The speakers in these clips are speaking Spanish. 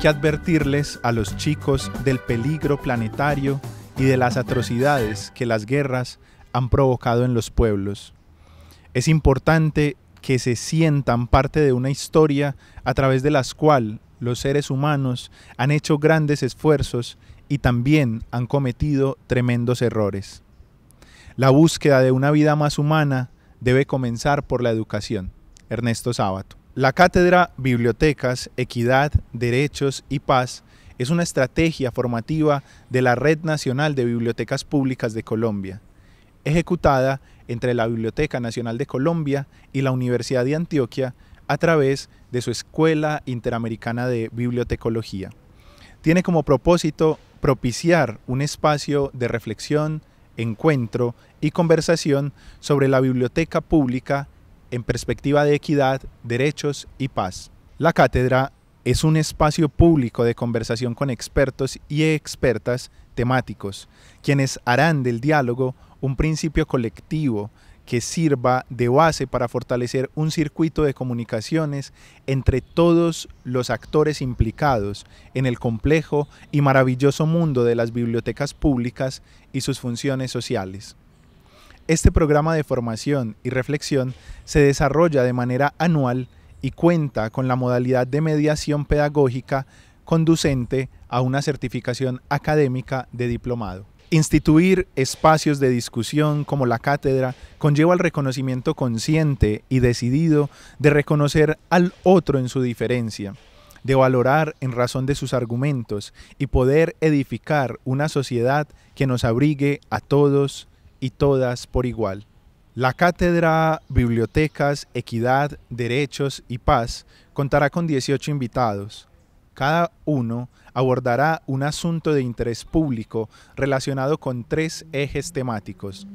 que advertirles a los chicos del peligro planetario y de las atrocidades que las guerras han provocado en los pueblos. Es importante que se sientan parte de una historia a través de la cual los seres humanos han hecho grandes esfuerzos y también han cometido tremendos errores. La búsqueda de una vida más humana debe comenzar por la educación. Ernesto Sábato. La cátedra Bibliotecas, Equidad, Derechos y Paz es una estrategia formativa de la Red Nacional de Bibliotecas Públicas de Colombia, ejecutada entre la Biblioteca Nacional de Colombia y la Universidad de Antioquia a través de su Escuela Interamericana de Bibliotecología. Tiene como propósito propiciar un espacio de reflexión, encuentro y conversación sobre la biblioteca pública en perspectiva de equidad, derechos y paz. La cátedra es un espacio público de conversación con expertos y expertas temáticos, quienes harán del diálogo un principio colectivo que sirva de base para fortalecer un circuito de comunicaciones entre todos los actores implicados en el complejo y maravilloso mundo de las bibliotecas públicas y sus funciones sociales. Este programa de formación y reflexión se desarrolla de manera anual y cuenta con la modalidad de mediación pedagógica conducente a una certificación académica de diplomado. Instituir espacios de discusión como la cátedra conlleva el reconocimiento consciente y decidido de reconocer al otro en su diferencia, de valorar en razón de sus argumentos y poder edificar una sociedad que nos abrigue a todos y todas por igual. La cátedra Bibliotecas, Equidad, Derechos y Paz contará con 18 invitados. Cada uno abordará un asunto de interés público relacionado con tres ejes temáticos.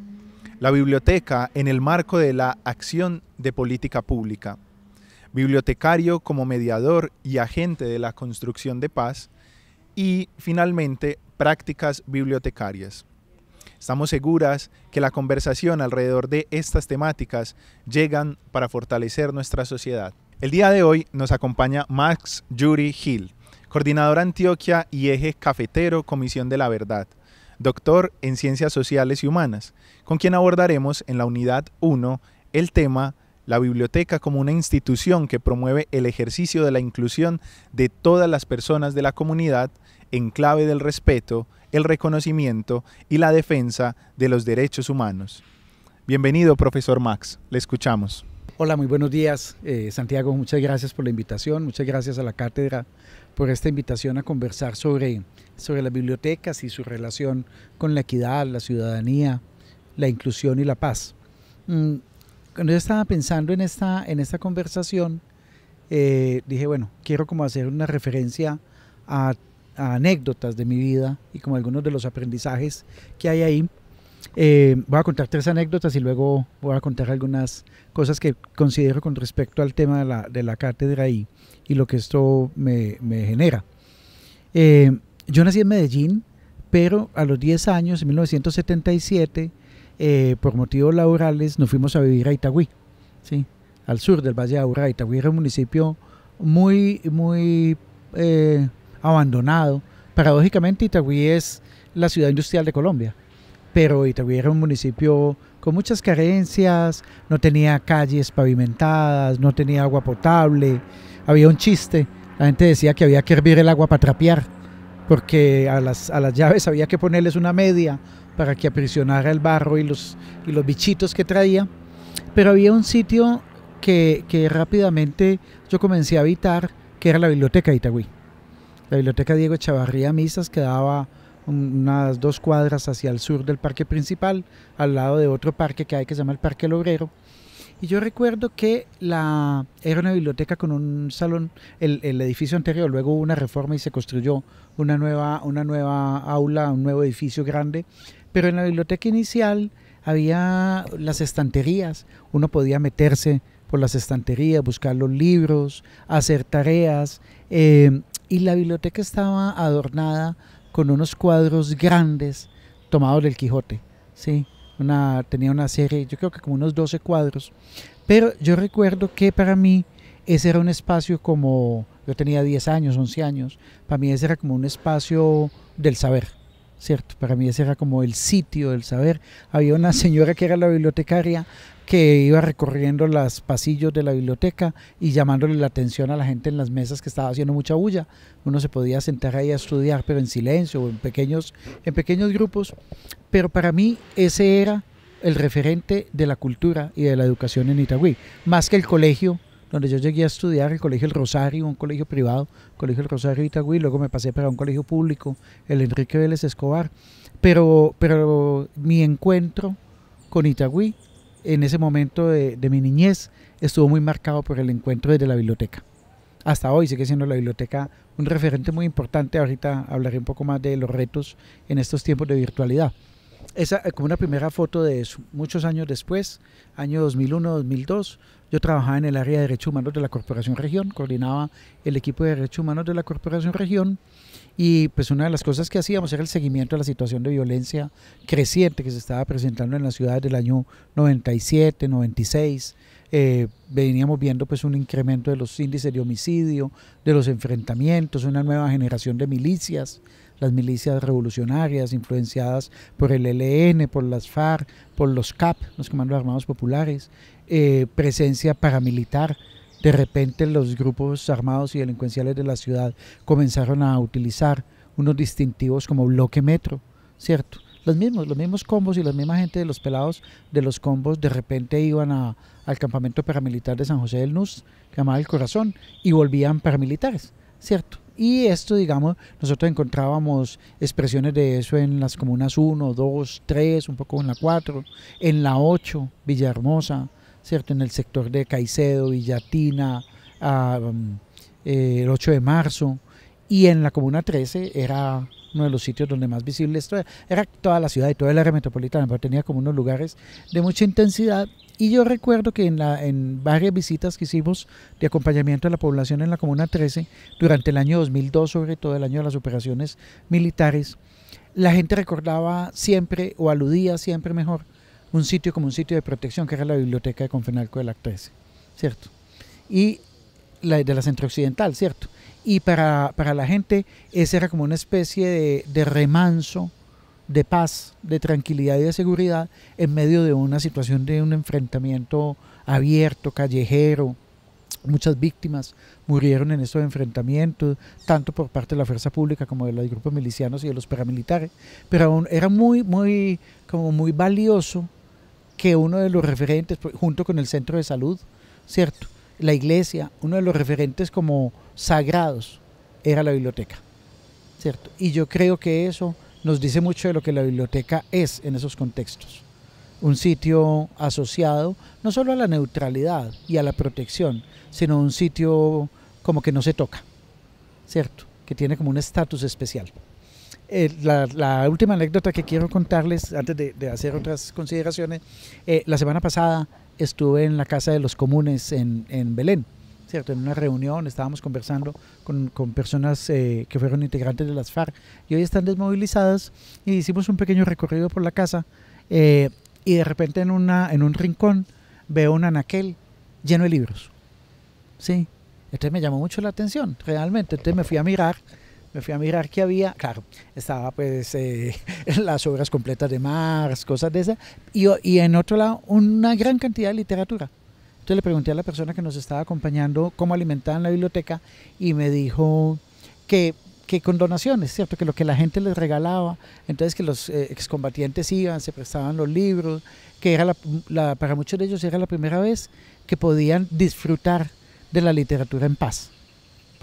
La biblioteca en el marco de la acción de política pública. Bibliotecario como mediador y agente de la construcción de paz. Y finalmente, prácticas bibliotecarias. Estamos seguras que la conversación alrededor de estas temáticas llegan para fortalecer nuestra sociedad. El día de hoy nos acompaña Max Yuri Hill, coordinador Antioquia y eje cafetero Comisión de la Verdad, doctor en Ciencias Sociales y Humanas, con quien abordaremos en la unidad 1 el tema la biblioteca como una institución que promueve el ejercicio de la inclusión de todas las personas de la comunidad en clave del respeto, el reconocimiento y la defensa de los derechos humanos. Bienvenido, profesor Max, le escuchamos. Hola, muy buenos días, eh, Santiago, muchas gracias por la invitación, muchas gracias a la cátedra por esta invitación a conversar sobre, sobre las bibliotecas y su relación con la equidad, la ciudadanía, la inclusión y la paz. Mm, cuando yo estaba pensando en esta, en esta conversación, eh, dije, bueno, quiero como hacer una referencia a, anécdotas de mi vida y como algunos de los aprendizajes que hay ahí. Eh, voy a contar tres anécdotas y luego voy a contar algunas cosas que considero con respecto al tema de la, cátedra y, y lo que esto me, genera. Eh, yo nací en Medellín, pero a los 10 años, en 1977, eh, por motivos laborales nos fuimos a vivir a Itagüí, ¿sí? al sur del Valle de Aburrá. Itagüí era un municipio muy, muy eh, abandonado. Paradójicamente, Itagüí es la ciudad industrial de Colombia, pero Itagüí era un municipio con muchas carencias, no tenía calles pavimentadas, no tenía agua potable, había un chiste, la gente decía que había que hervir el agua para trapear, porque a las, a las llaves había que ponerles una media para que aprisionara el barro y los, los bichitos que traía. Pero había un sitio que, rápidamente yo comencé a habitar, que era la biblioteca de Itagüí. La biblioteca Diego Chavarría Misas quedaba unas dos cuadras hacia el sur del parque principal, al lado de otro parque que hay que se llama el Parque El Obrero. Y yo recuerdo que la, era una biblioteca con un salón, el, edificio anterior, luego hubo una reforma y se construyó una nueva, una nueva aula, un nuevo edificio grande, pero en la biblioteca inicial había las estanterías, uno podía meterse por las estanterías, buscar los libros, hacer tareas, eh, y la biblioteca estaba adornada con unos cuadros grandes tomados del Quijote, ¿sí? Una, tenía una serie, yo creo que como unos 12 cuadros, pero yo recuerdo que para mí ese era un espacio como, yo tenía 10 años, 11 años, para mí ese era como un espacio del saber, para mí ese era como el sitio del saber. Había una señora que era la bibliotecaria que iba recorriendo los pasillos de la biblioteca y llamándole la atención a la gente en las mesas que estaba haciendo mucha bulla. Uno se podía sentar ahí a estudiar, pero en silencio o en pequeños, en pequeños grupos. Pero para mí ese era el referente de la cultura y de la educación en Itagüí, más que el colegio donde yo llegué a estudiar, el Colegio El Rosario, un colegio privado, Colegio El Rosario Itagüí, luego me pasé para un colegio público, el Enrique Vélez Escobar, pero, pero mi encuentro con Itagüí en ese momento de, mi niñez estuvo muy marcado por el encuentro desde la biblioteca. Hasta hoy sigue siendo la biblioteca un referente muy importante. Ahorita hablaré un poco más de los retos en estos tiempos de virtualidad. Esa como una primera foto de eso, muchos años después, año 2001-2002, yo trabajaba en el área de derechos humanos de la Corporación Región, coordinaba el equipo de derechos humanos de la Corporación Región y pues una de las cosas que hacíamos era el seguimiento de la situación de violencia creciente que se estaba presentando en las ciudades del año 97, 96. Eh, veníamos viendo pues un incremento de los índices de homicidio, de los enfrentamientos, una nueva generación de milicias las milicias revolucionarias influenciadas por el LN, por las FARC, por los CAP, los Comandos Armados Populares, eh, presencia paramilitar. De repente los grupos armados y delincuenciales de la ciudad comenzaron a utilizar unos distintivos como bloque metro, ¿cierto? Los mismos, los mismos combos y la misma gente de los pelados de los combos de repente iban al campamento paramilitar de San José del Nus, llamaba El Corazón, y volvían paramilitares, ¿cierto? Y esto, digamos, nosotros encontrábamos expresiones de eso en las comunas 1, 2, 3, un poco en la 4, en la 8, Villahermosa, ¿cierto? En el sector de Caicedo, Villatina, ah, mm, eh, el 8 de marzo. Y en la comuna 13 era uno de los sitios donde más visible esto era. era toda la ciudad y toda el área metropolitana, pero tenía como unos lugares de mucha intensidad y yo recuerdo que en, la, en varias visitas que hicimos de acompañamiento a la población en la Comuna 13, durante el año 2002, sobre todo el año de las operaciones militares, la gente recordaba siempre, o aludía siempre mejor, un sitio como un sitio de protección, que era la biblioteca de Confenalco de la 13, ¿cierto? Y la de la centro-occidental, ¿cierto? Y para, la gente ese era como una especie de, de remanso, de paz, de tranquilidad y de seguridad en medio de una situación de un enfrentamiento abierto, callejero. Muchas víctimas murieron en estos enfrentamientos, tanto por parte de la fuerza pública como de los grupos milicianos y de los paramilitares. Pero aún era muy, muy, como muy valioso que uno de los referentes, pues, junto con el centro de salud, ¿cierto? La iglesia, uno de los referentes como sagrados era la biblioteca, ¿cierto? Y yo creo que eso nos dice mucho de lo que la biblioteca es en esos contextos. Un sitio asociado no solo a la neutralidad y a la protección, sino un sitio como que no se toca, ¿cierto? Que tiene como un estatus especial. Eh, la, última anécdota que quiero contarles antes de, hacer otras consideraciones, eh, la semana pasada estuve en la Casa de los Comunes en, en Belén en una reunión estábamos conversando con, personas eh, que fueron integrantes de las FARC y hoy están desmovilizadas y hicimos un pequeño recorrido por la casa eh, y de repente en, una, en un rincón veo un anaquel lleno de libros. Sí, entonces me llamó mucho la atención, realmente. Entonces me fui a mirar me fui a mirar qué había, claro, estaba pues eh, las obras completas de Marx, cosas de esas, y en otro lado una gran cantidad de literatura. Entonces le pregunté a la persona que nos estaba acompañando cómo alimentaban la biblioteca y me dijo que, que con donaciones, ¿cierto? Que lo que la gente les regalaba, entonces que los eh, excombatientes iban, se prestaban los libros, que era la, para muchos de ellos era la primera vez que podían disfrutar de la literatura en paz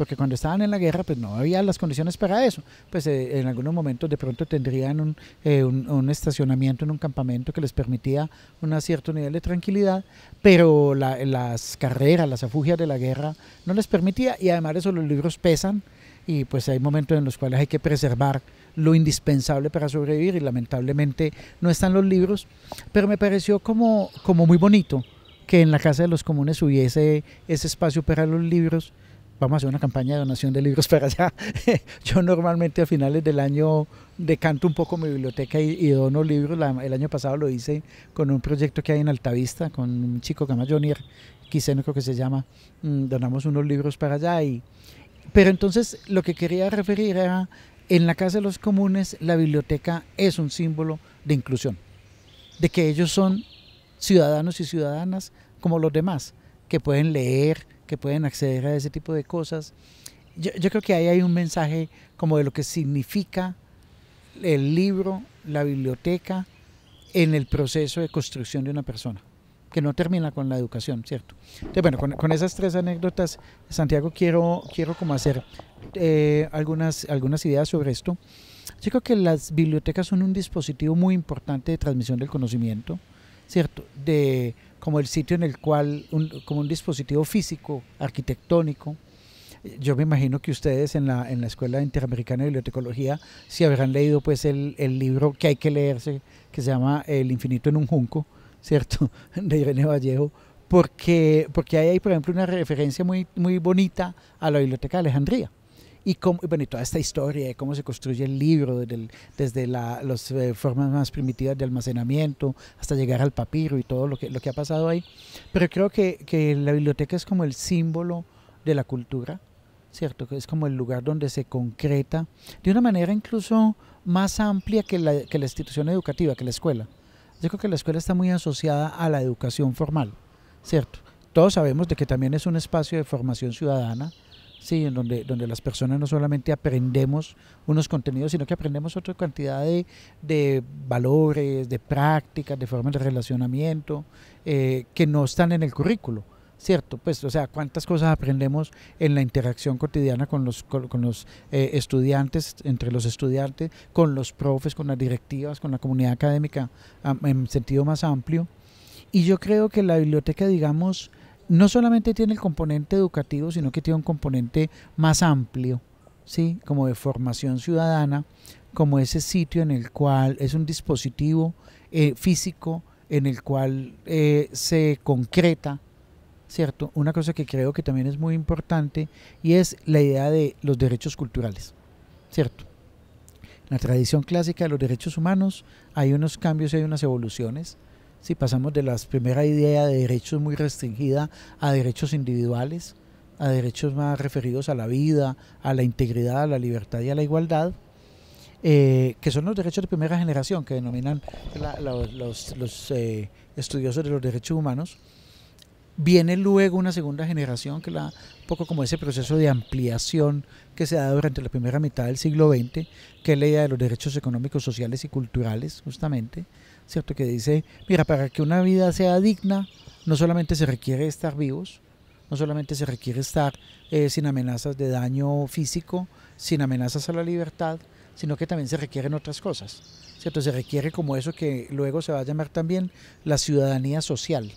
porque cuando estaban en la guerra pues no había las condiciones para eso. Pues eh, en algunos momentos de pronto tendrían eh, un, estacionamiento en un campamento que les permitía un cierto nivel de tranquilidad, pero las carreras, las afugias de la guerra no les permitía y además eso los libros pesan y pues hay momentos en los cuales hay que preservar lo indispensable para sobrevivir y lamentablemente no están los libros, pero me pareció como, como muy bonito que en la Casa de los Comunes hubiese ese espacio para los libros vamos a hacer una campaña de donación de libros para allá. Yo normalmente a finales del año decanto un poco mi biblioteca y, dono libros. el año pasado lo hice con un proyecto que hay en Altavista, con un chico que se llama Johnny no creo que se llama. Mm, donamos unos libros para allá. Y, pero entonces lo que quería referir era, en la Casa de los Comunes la biblioteca es un símbolo de inclusión, de que ellos son ciudadanos y ciudadanas como los demás, que pueden leer, que pueden acceder a ese tipo de cosas. Yo, creo que ahí hay un mensaje como de lo que significa el libro, la biblioteca, en el proceso de construcción de una persona, que no termina con la educación, ¿cierto? Entonces, bueno, con, esas tres anécdotas, Santiago, quiero, quiero como hacer eh, algunas, algunas ideas sobre esto. Yo creo que las bibliotecas son un dispositivo muy importante de transmisión del conocimiento, ¿cierto? De como el sitio en el cual, un, como un dispositivo físico, arquitectónico. Yo me imagino que ustedes en la, en la Escuela Interamericana de Bibliotecología si habrán leído pues el, el libro que hay que leerse, que se llama El infinito en un junco, ¿cierto? De Irene Vallejo, porque, porque hay ahí, por ejemplo, una referencia muy, muy bonita a la Biblioteca de Alejandría y, toda esta historia de cómo se construye el libro, desde, las eh, formas más primitivas de almacenamiento hasta llegar al papiro y todo lo que, lo que ha pasado ahí. Pero creo que, que la biblioteca es como el símbolo de la cultura, ¿cierto? Es como el lugar donde se concreta de una manera incluso más amplia que la, que la institución educativa, que la escuela. Yo creo que la escuela está muy asociada a la educación formal, ¿cierto? Todos sabemos de que también es un espacio de formación ciudadana, Sí, en donde, donde las personas no solamente aprendemos unos contenidos, sino que aprendemos otra cantidad de, valores, de prácticas, de formas de relacionamiento eh, que no están en el currículo. ¿cierto? Pues, o sea, cuántas cosas aprendemos en la interacción cotidiana con los, con, los eh, estudiantes, entre los estudiantes, con los profes, con las directivas, con la comunidad académica en sentido más amplio. Y yo creo que la biblioteca, digamos, no solamente tiene el componente educativo, sino que tiene un componente más amplio, ¿sí? como de formación ciudadana, como ese sitio en el cual es un dispositivo eh, físico en el cual eh, se concreta, ¿cierto? Una cosa que creo que también es muy importante y es la idea de los derechos culturales, ¿cierto? En la tradición clásica de los derechos humanos hay unos cambios y hay unas evoluciones, si pasamos de la primera idea de derechos muy restringida a derechos individuales, a derechos más referidos a la vida, a la integridad, a la libertad y a la igualdad, eh, que son los derechos de primera generación que denominan los, eh, estudiosos de los derechos humanos, viene luego una segunda generación que la un poco como ese proceso de ampliación que se da durante la primera mitad del siglo XX, que es la idea de los derechos económicos, sociales y culturales, justamente, ¿cierto? Que dice, mira, para que una vida sea digna, no solamente se requiere estar vivos, no solamente se requiere estar eh, sin amenazas de daño físico, sin amenazas a la libertad, sino que también se requieren otras cosas, ¿cierto? Se requiere como eso que luego se va a llamar también la ciudadanía social,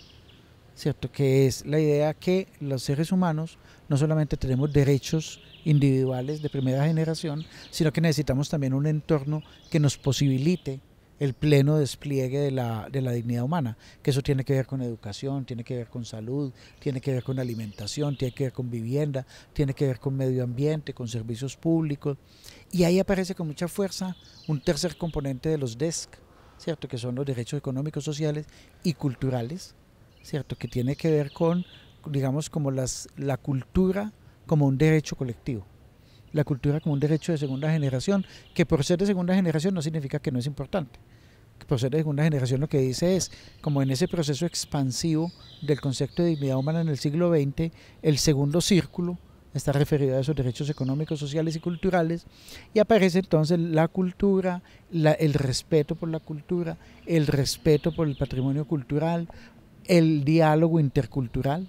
¿cierto? Que es la idea que los seres humanos no solamente tenemos derechos individuales de primera generación, sino que necesitamos también un entorno que nos posibilite el pleno despliegue de la, de la dignidad humana, que eso tiene que ver con educación, tiene que ver con salud, tiene que ver con alimentación, tiene que ver con vivienda, tiene que ver con medio ambiente, con servicios públicos. Y ahí aparece con mucha fuerza un tercer componente de los DESC, ¿cierto? que son los derechos económicos, sociales y culturales, ¿cierto? que tiene que ver con, digamos, como las, la cultura como un derecho colectivo la cultura como un derecho de segunda generación, que por ser de segunda generación no significa que no es importante. por ser de segunda generación lo que dice es, como en ese proceso expansivo del concepto de dignidad humana en el siglo XX, el segundo círculo está referido a esos derechos económicos, sociales y culturales, y aparece entonces la cultura, el respeto por la cultura, el respeto por el patrimonio cultural, el diálogo intercultural,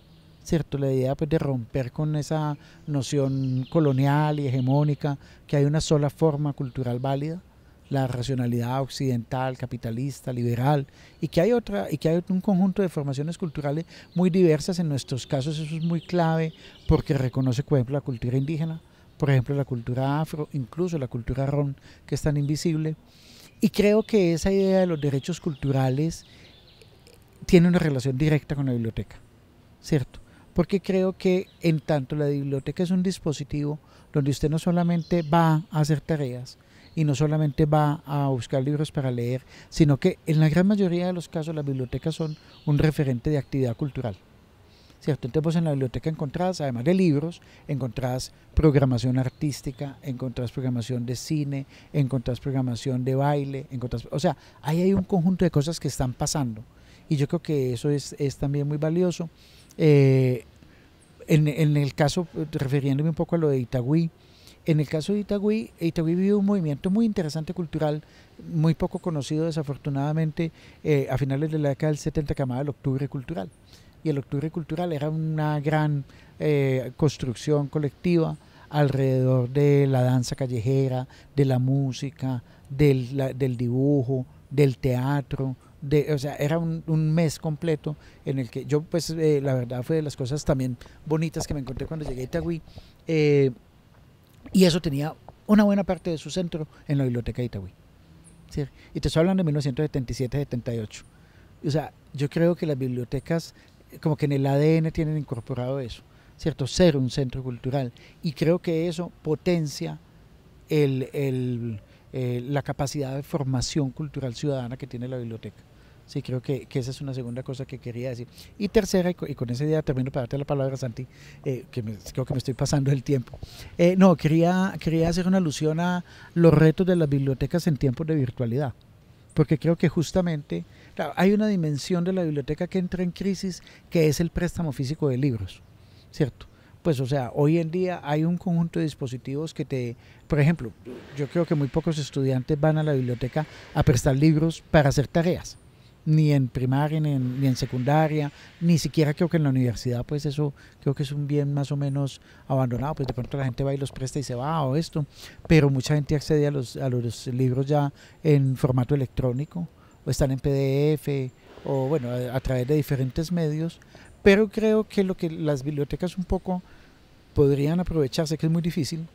la idea pues, de romper con esa noción colonial y hegemónica, que hay una sola forma cultural válida, la racionalidad occidental, capitalista, liberal, y que hay otra, y que hay un conjunto de formaciones culturales muy diversas. En nuestros casos eso es muy clave porque reconoce, por ejemplo, la cultura indígena, por ejemplo, la cultura afro, incluso la cultura ron, que es tan invisible. Y creo que esa idea de los derechos culturales tiene una relación directa con la biblioteca, ¿cierto? porque creo que en tanto la biblioteca es un dispositivo donde usted no solamente va a hacer tareas y no solamente va a buscar libros para leer, sino que en la gran mayoría de los casos las bibliotecas son un referente de actividad cultural. ¿Cierto? Entonces en la biblioteca encontrás, además de libros, encontrás programación artística, encontrás programación de cine, encontrás programación de baile, encontrás, o sea, ahí hay un conjunto de cosas que están pasando y yo creo que eso es, es también muy valioso. Eh, en, el caso, refiriéndome un poco a lo de Itagüí, en el caso de Itagüí, Itagüí vivió un movimiento muy interesante cultural, muy poco conocido desafortunadamente, eh, a finales de la década del 70 llamaba el Octubre Cultural. Y el Octubre Cultural era una gran eh, construcción colectiva alrededor de la danza callejera, de la música, del dibujo, del teatro, o sea, era un, mes completo en el que yo, pues, eh, la verdad fue de las cosas también bonitas que me encontré cuando llegué a Itagüí. Eh, y eso tenía una buena parte de su centro en la biblioteca de Itagüí. Y te estoy hablando de 1977-78. O sea, yo creo que las bibliotecas, eh, como que en el ADN tienen incorporado eso, ¿cierto? Ser un centro cultural. Y creo que eso potencia la capacidad de formación cultural ciudadana que tiene la biblioteca. Sí, creo que, esa es una segunda cosa que quería decir. Y tercera, y con, y con ese día termino para darte la palabra, Santi, eh, que creo que me estoy pasando el tiempo. Eh, no, quería, quería hacer una alusión a los retos de las bibliotecas en tiempos de virtualidad, porque creo que justamente hay una dimensión de la biblioteca que entra en crisis, que es el préstamo físico de libros, ¿cierto? pues o sea, hoy en día hay un conjunto de dispositivos que te, por ejemplo, yo creo que muy pocos estudiantes van a la biblioteca a prestar libros para hacer tareas ni en primaria, ni en, secundaria, ni siquiera creo que en la universidad, pues eso creo que es un bien más o menos abandonado, pues de pronto la gente va y los presta y se va o esto, pero mucha gente accede a los, libros ya en formato electrónico, o están en PDF, o bueno, a, través de diferentes medios, pero creo que lo que las bibliotecas un poco podrían aprovecharse, que es muy difícil,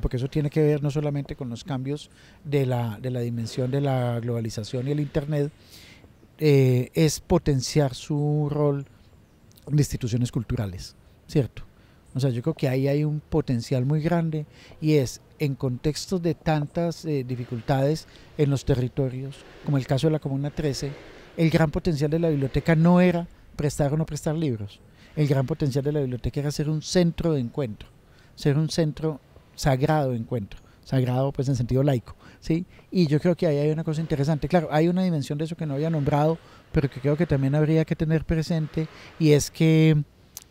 porque eso tiene que ver no solamente con los cambios de la, de la dimensión de la globalización y el Internet, eh, es potenciar su rol de instituciones culturales, ¿cierto? O sea, yo creo que ahí hay un potencial muy grande y es en contextos de tantas eh, dificultades en los territorios, como el caso de la Comuna 13, el gran potencial de la biblioteca no era prestar o no prestar libros. El gran potencial de la biblioteca era ser un centro de encuentro, ser un centro sagrado de encuentro, sagrado pues en sentido laico, ¿sí? Y yo creo que ahí hay una cosa interesante. Claro, hay una dimensión de eso que no había nombrado, pero que creo que también habría que tener presente, y es que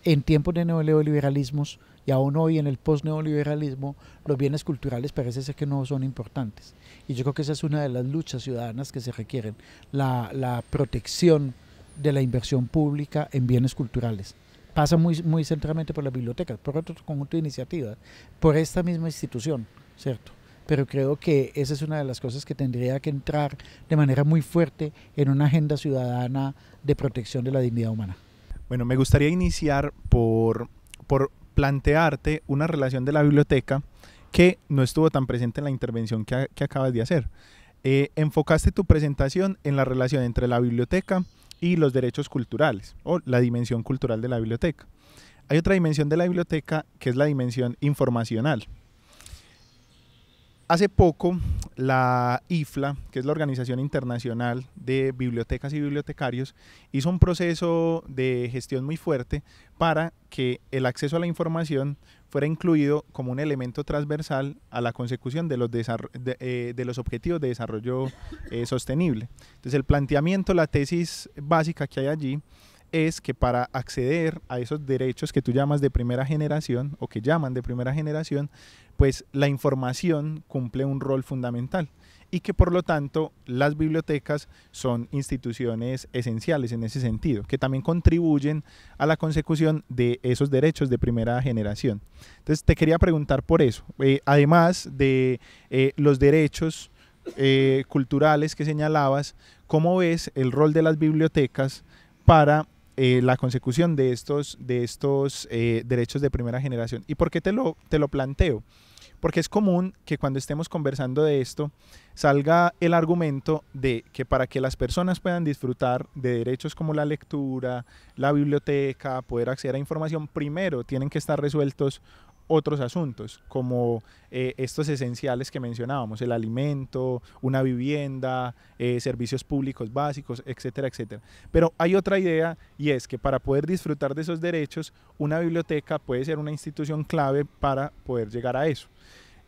en tiempos de neoliberalismos, y aún hoy en el post-neoliberalismo, los bienes culturales parece ser que no son importantes. Y yo creo que esa es una de las luchas ciudadanas que se requieren, la, protección de la inversión pública en bienes culturales pasa muy, muy centralmente por las bibliotecas, por otro conjunto de iniciativas, por esta misma institución, ¿cierto? pero creo que esa es una de las cosas que tendría que entrar de manera muy fuerte en una agenda ciudadana de protección de la dignidad humana. Bueno, me gustaría iniciar por, plantearte una relación de la biblioteca que no estuvo tan presente en la intervención que, acabas de hacer. Eh, enfocaste tu presentación en la relación entre la biblioteca y los derechos culturales, o la dimensión cultural de la biblioteca. Hay otra dimensión de la biblioteca que es la dimensión informacional. Hace poco, la IFLA, que es la Organización Internacional de Bibliotecas y Bibliotecarios, hizo un proceso de gestión muy fuerte para que el acceso a la información fuera incluido como un elemento transversal a la consecución de los, eh, los objetivos de desarrollo eh, sostenible. Entonces, el planteamiento, la tesis básica que hay allí es que para acceder a esos derechos que tú llamas de primera generación o que llaman de primera generación, pues la información cumple un rol fundamental y que por lo tanto las bibliotecas son instituciones esenciales en ese sentido, que también contribuyen a la consecución de esos derechos de primera generación. Entonces te quería preguntar por eso, eh, además de eh, los derechos eh, culturales que señalabas, ¿cómo ves el rol de las bibliotecas para eh, la consecución de estos, de estos eh, derechos de primera generación. ¿Y por qué te lo, te lo planteo? Porque es común que cuando estemos conversando de esto salga el argumento de que para que las personas puedan disfrutar de derechos como la lectura, la biblioteca, poder acceder a información, primero tienen que estar resueltos otros asuntos, como eh, estos esenciales que mencionábamos, el alimento, una vivienda, eh, servicios públicos básicos, etcétera, etcétera. Pero hay otra idea y es que para poder disfrutar de esos derechos, una biblioteca puede ser una institución clave para poder llegar a eso.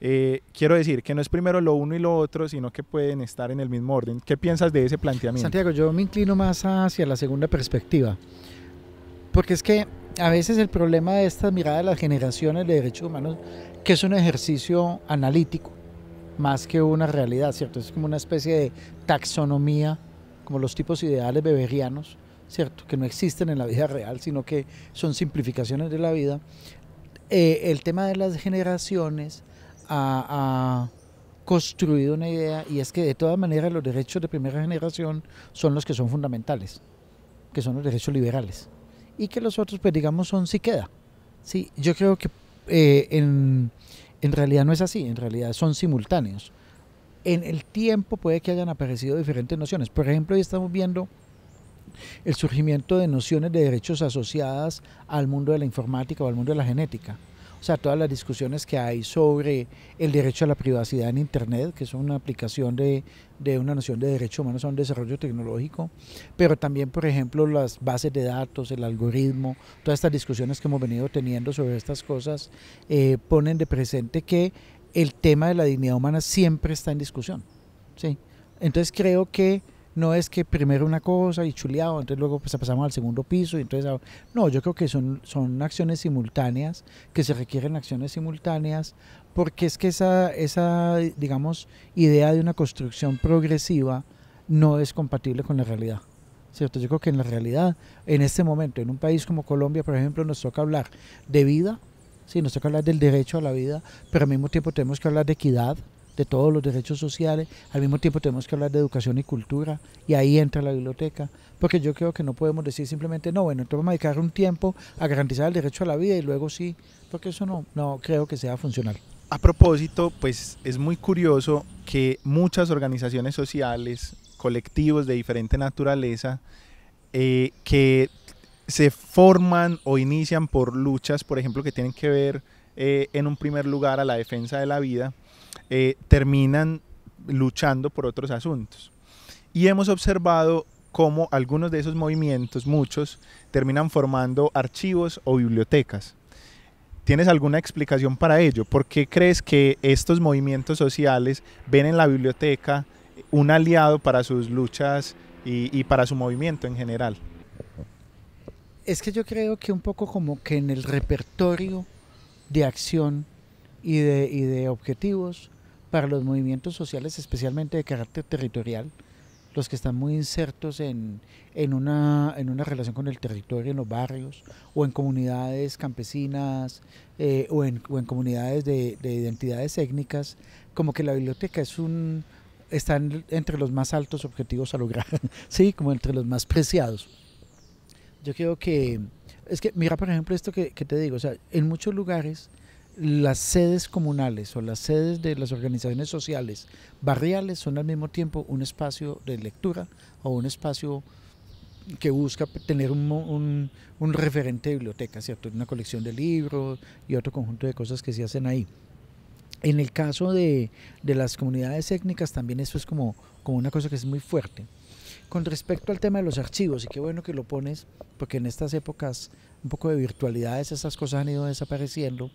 Eh, quiero decir que no es primero lo uno y lo otro, sino que pueden estar en el mismo orden. ¿Qué piensas de ese planteamiento? Santiago, yo me inclino más hacia la segunda perspectiva, porque es que a veces el problema de esta mirada de las generaciones de derechos humanos, que es un ejercicio analítico, más que una realidad, ¿cierto? Es como una especie de taxonomía, como los tipos ideales beberianos, ¿cierto? Que no existen en la vida real, sino que son simplificaciones de la vida. Eh, el tema de las generaciones ha construido una idea y es que de todas maneras los derechos de primera generación son los que son fundamentales, que son los derechos liberales y que los otros, pues digamos, son si queda. Sí, yo creo que eh, en, en realidad no es así, en realidad son simultáneos. En el tiempo puede que hayan aparecido diferentes nociones. Por ejemplo, hoy estamos viendo el surgimiento de nociones de derechos asociadas al mundo de la informática o al mundo de la genética o sea, todas las discusiones que hay sobre el derecho a la privacidad en Internet, que es una aplicación de, de una noción de derecho humanos a un desarrollo tecnológico, pero también, por ejemplo, las bases de datos, el algoritmo, todas estas discusiones que hemos venido teniendo sobre estas cosas, eh, ponen de presente que el tema de la dignidad humana siempre está en discusión. ¿sí? Entonces creo que no es que primero una cosa y chuleado, entonces luego pues pasamos al segundo piso y entonces ah, no, yo creo que son, son acciones simultáneas, que se requieren acciones simultáneas, porque es que esa, esa digamos idea de una construcción progresiva no es compatible con la realidad. ¿Cierto? Yo creo que en la realidad, en este momento, en un país como Colombia, por ejemplo, nos toca hablar de vida, sí, nos toca hablar del derecho a la vida, pero al mismo tiempo tenemos que hablar de equidad, de todos los derechos sociales. Al mismo tiempo tenemos que hablar de educación y cultura y ahí entra la biblioteca, porque yo creo que no podemos decir simplemente, no, bueno, entonces vamos a dedicar un tiempo a garantizar el derecho a la vida y luego sí, porque eso no, no creo que sea funcional. A propósito, pues es muy curioso que muchas organizaciones sociales, colectivos de diferente naturaleza, eh, que se forman o inician por luchas, por ejemplo, que tienen que ver eh, en un primer lugar a la defensa de la vida, eh, terminan luchando por otros asuntos. Y hemos observado cómo algunos de esos movimientos, muchos, terminan formando archivos o bibliotecas. ¿Tienes alguna explicación para ello? ¿Por qué crees que estos movimientos sociales ven en la biblioteca un aliado para sus luchas y, para su movimiento en general? Es que yo creo que un poco como que en el repertorio de acción y de objetivos para los movimientos sociales, especialmente de carácter territorial, los que están muy insertos en, una, en una relación con el territorio, en los barrios, o en comunidades campesinas, eh, o, en, comunidades de, de, identidades étnicas, como que la biblioteca es un está entre los más altos objetivos a lograr, sí, como entre los más preciados. Yo creo que, es que mira por ejemplo esto que, te digo, o sea, en muchos lugares las sedes comunales o las sedes de las organizaciones sociales barriales son al mismo tiempo un espacio de lectura o un espacio que busca tener un, un, referente de biblioteca, ¿cierto? Una colección de libros y otro conjunto de cosas que se hacen ahí. En el caso de, las comunidades étnicas también eso es como, como una cosa que es muy fuerte. Con respecto al tema de los archivos, y qué bueno que lo pones, porque en estas épocas un poco de virtualidades, esas cosas han ido desapareciendo.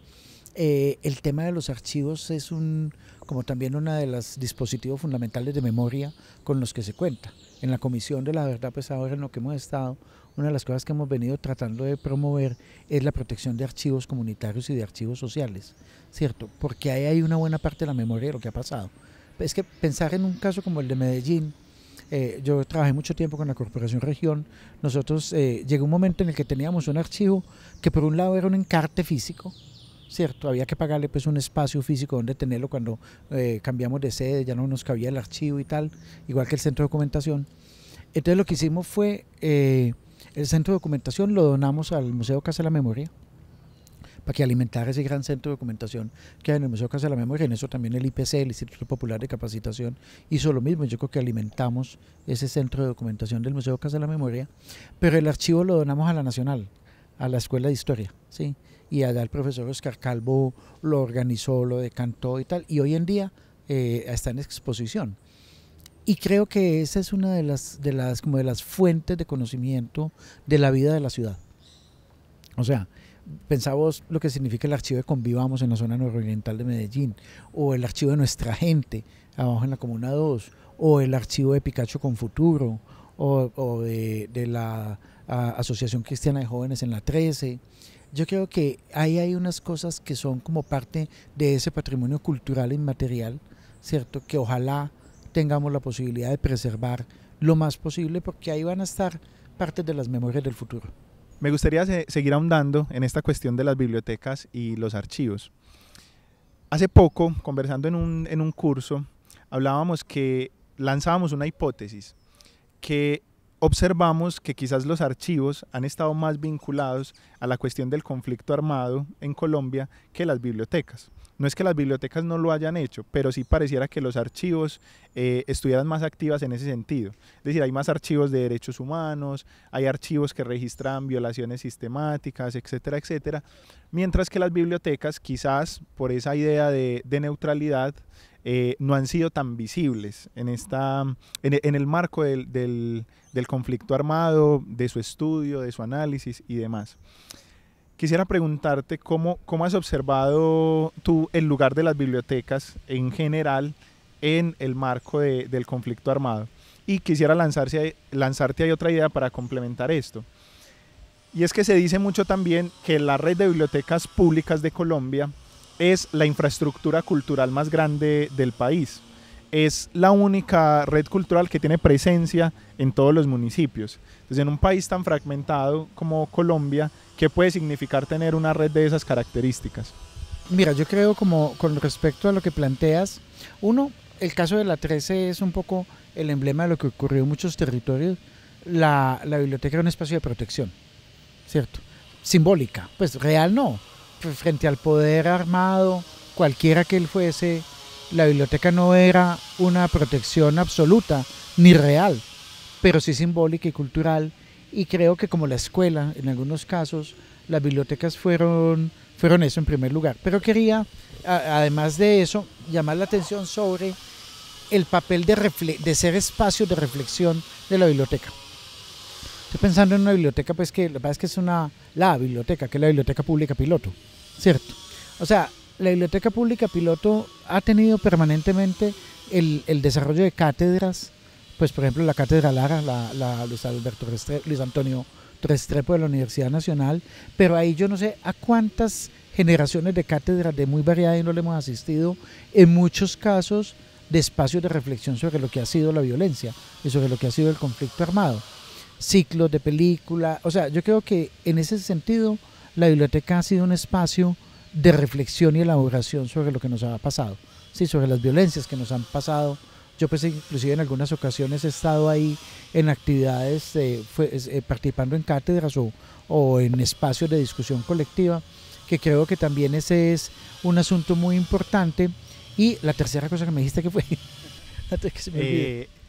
Eh, el tema de los archivos es un, como también uno de los dispositivos fundamentales de memoria con los que se cuenta. En la Comisión de la Verdad, pues ahora en lo que hemos estado, una de las cosas que hemos venido tratando de promover es la protección de archivos comunitarios y de archivos sociales, ¿cierto? Porque ahí hay una buena parte de la memoria de lo que ha pasado. Es que pensar en un caso como el de Medellín, eh, yo trabajé mucho tiempo con la Corporación Región, nosotros eh, llegó un momento en el que teníamos un archivo que por un lado era un encarte físico, ¿cierto? Había que pagarle pues un espacio físico donde tenerlo cuando eh, cambiamos de sede, ya no nos cabía el archivo y tal, igual que el centro de documentación. Entonces lo que hicimos fue, eh, el centro de documentación lo donamos al Museo Casa de la Memoria para que alimentara ese gran centro de documentación que hay en el Museo Casa de la Memoria. En eso también el IPC, el Instituto Popular de Capacitación, hizo lo mismo. Yo creo que alimentamos ese centro de documentación del Museo Casa de la Memoria, pero el archivo lo donamos a la Nacional, a la Escuela de Historia. ¿sí? y allá el profesor Oscar Calvo lo organizó, lo decantó y tal, y hoy en día eh, está en exposición. Y creo que esa es una de las, de las, como de las fuentes de conocimiento de la vida de la ciudad. O sea, pensamos lo que significa el archivo de Convivamos en la zona nororiental de Medellín, o el archivo de Nuestra Gente, abajo en la Comuna 2, o el archivo de Picacho con Futuro, o, de, la Asociación Cristiana de Jóvenes en la 13, yo creo que ahí hay unas cosas que son como parte de ese patrimonio cultural e inmaterial, ¿cierto? Que ojalá tengamos la posibilidad de preservar lo más posible porque ahí van a estar partes de las memorias del futuro. Me gustaría seguir ahondando en esta cuestión de las bibliotecas y los archivos. Hace poco, conversando en un, en un curso, hablábamos que lanzábamos una hipótesis, que observamos que quizás los archivos han estado más vinculados a la cuestión del conflicto armado en Colombia que las bibliotecas. No es que las bibliotecas no lo hayan hecho, pero sí pareciera que los archivos eh, estuvieran más activas en ese sentido. Es decir, hay más archivos de derechos humanos, hay archivos que registran violaciones sistemáticas, etcétera, etcétera. Mientras que las bibliotecas, quizás por esa idea de neutralidad, eh, no han sido tan visibles en, esta, en, el marco del, conflicto armado, de su estudio, de su análisis y demás. Quisiera preguntarte cómo, has observado tú el lugar de las bibliotecas en general en el marco del conflicto armado. Y quisiera lanzarse, lanzarte ahí otra idea para complementar esto. Y es que se dice mucho también que la red de bibliotecas públicas de Colombia es la infraestructura cultural más grande del país. Es la única red cultural que tiene presencia en todos los municipios. Entonces, en un país tan fragmentado como Colombia, ¿qué puede significar tener una red de esas características? Mira, yo creo como con respecto a lo que planteas, uno, el caso de la 13 es un poco el emblema de lo que ocurrió en muchos territorios. La, la biblioteca era un espacio de protección, ¿cierto? Simbólica, pues real no, pues, frente al poder armado, cualquiera que él fuese, la biblioteca no era una protección absoluta ni real, pero sí simbólica y cultural. Y creo que como la escuela, en algunos casos, las bibliotecas fueron, fueron eso en primer lugar. Pero quería, además de eso, llamar la atención sobre el papel de, de ser espacio de reflexión de la biblioteca. Estoy pensando en una biblioteca, pues que la verdad es que es una, la biblioteca, que es la biblioteca pública piloto, ¿cierto? O sea, la biblioteca pública piloto ha tenido permanentemente el, desarrollo de cátedras, pues por ejemplo la cátedra Lara, la, Luis, Alberto Restrepo, Luis Antonio Restrepo de la Universidad Nacional, pero ahí yo no sé a cuántas generaciones de cátedras de muy variada no le hemos asistido, en muchos casos de espacios de reflexión sobre lo que ha sido la violencia y sobre lo que ha sido el conflicto armado ciclos de película. O sea, yo creo que en ese sentido la biblioteca ha sido un espacio de reflexión y elaboración sobre lo que nos ha pasado, sí, sobre las violencias que nos han pasado. Yo pues inclusive en algunas ocasiones he estado ahí en actividades, eh, eh, participando en cátedras o, en espacios de discusión colectiva, que creo que también ese es un asunto muy importante. Y la tercera cosa que me dijiste que fue...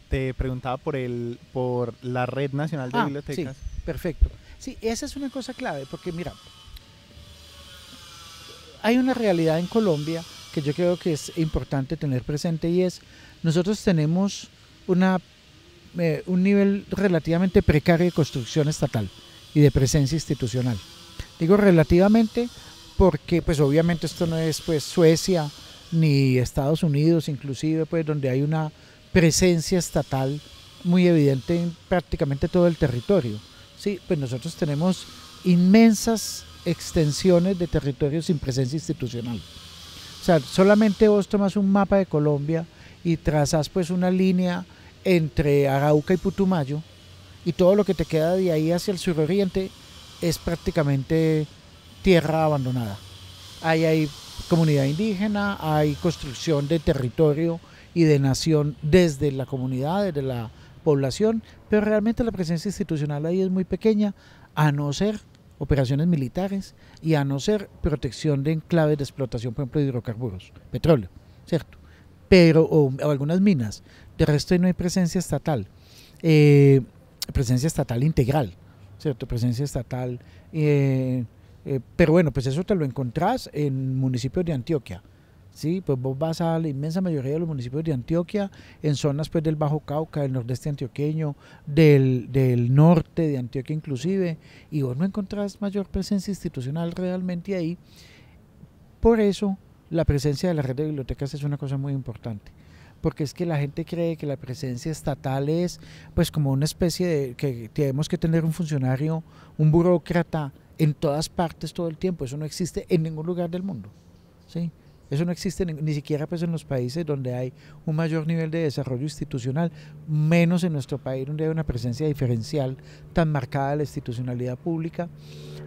te preguntaba por, el, por la Red Nacional de ah, Bibliotecas. Sí, perfecto. Sí, esa es una cosa clave, porque mira, hay una realidad en Colombia que yo creo que es importante tener presente y es, nosotros tenemos una, eh, un nivel relativamente precario de construcción estatal y de presencia institucional. Digo relativamente porque pues obviamente esto no es pues Suecia ni Estados Unidos inclusive pues donde hay una presencia estatal muy evidente en prácticamente todo el territorio. Sí, pues nosotros tenemos inmensas extensiones de territorio sin presencia institucional. O sea, solamente vos tomas un mapa de Colombia y trazas pues una línea entre Arauca y Putumayo y todo lo que te queda de ahí hacia el suroriente es prácticamente tierra abandonada. Ahí hay comunidad indígena, hay construcción de territorio y de nación desde la comunidad, desde la población, pero realmente la presencia institucional ahí es muy pequeña, a no ser operaciones militares y a no ser protección de enclaves de explotación, por ejemplo, de hidrocarburos, petróleo, ¿cierto? Pero, o, algunas minas. De resto, no hay presencia estatal, eh, presencia estatal integral, ¿cierto? Presencia estatal. Eh, eh, pero bueno, pues eso te lo encontrás en municipios de Antioquia, ¿sí? Pues vos vas a la inmensa mayoría de los municipios de Antioquia, en zonas pues del Bajo Cauca, del nordeste antioqueño, del, del norte de Antioquia inclusive, y vos no encontrás mayor presencia institucional realmente ahí. Por eso la presencia de la red de bibliotecas es una cosa muy importante porque es que la gente cree que la presencia estatal es pues como una especie de que tenemos que tener un funcionario, un burócrata en todas partes todo el tiempo, eso no existe en ningún lugar del mundo. ¿sí? Eso no existe ni, siquiera pues en los países donde hay un mayor nivel de desarrollo institucional, menos en nuestro país donde hay una presencia diferencial tan marcada de la institucionalidad pública.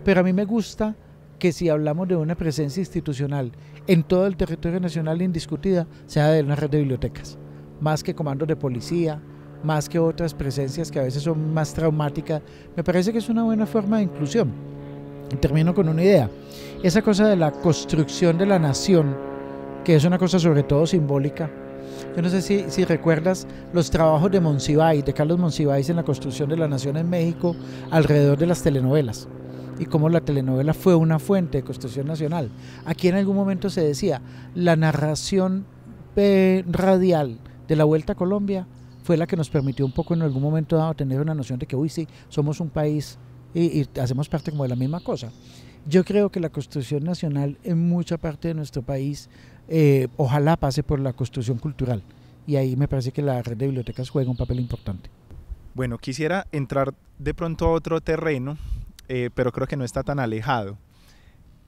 Pero a mí me gusta que si hablamos de una presencia institucional en todo el territorio nacional indiscutida, sea de una red de bibliotecas, más que comandos de policía, más que otras presencias que a veces son más traumáticas, me parece que es una buena forma de inclusión. termino con una idea. Esa cosa de la construcción de la nación que es una cosa sobre todo simbólica. Yo no sé si, recuerdas los trabajos de Monsiváis, de Carlos Monsiváis en la construcción de la nación en México alrededor de las telenovelas y cómo la telenovela fue una fuente de construcción nacional. Aquí en algún momento se decía, la narración radial de la Vuelta a Colombia fue la que nos permitió un poco en algún momento dado tener una noción de que, uy, sí, somos un país y, y hacemos parte como de la misma cosa. Yo creo que la construcción Nacional en mucha parte de nuestro país eh, ojalá pase por la construcción Cultural y ahí me parece que la red de bibliotecas juega un papel importante. Bueno, quisiera entrar de pronto a otro terreno, eh, pero creo que no está tan alejado.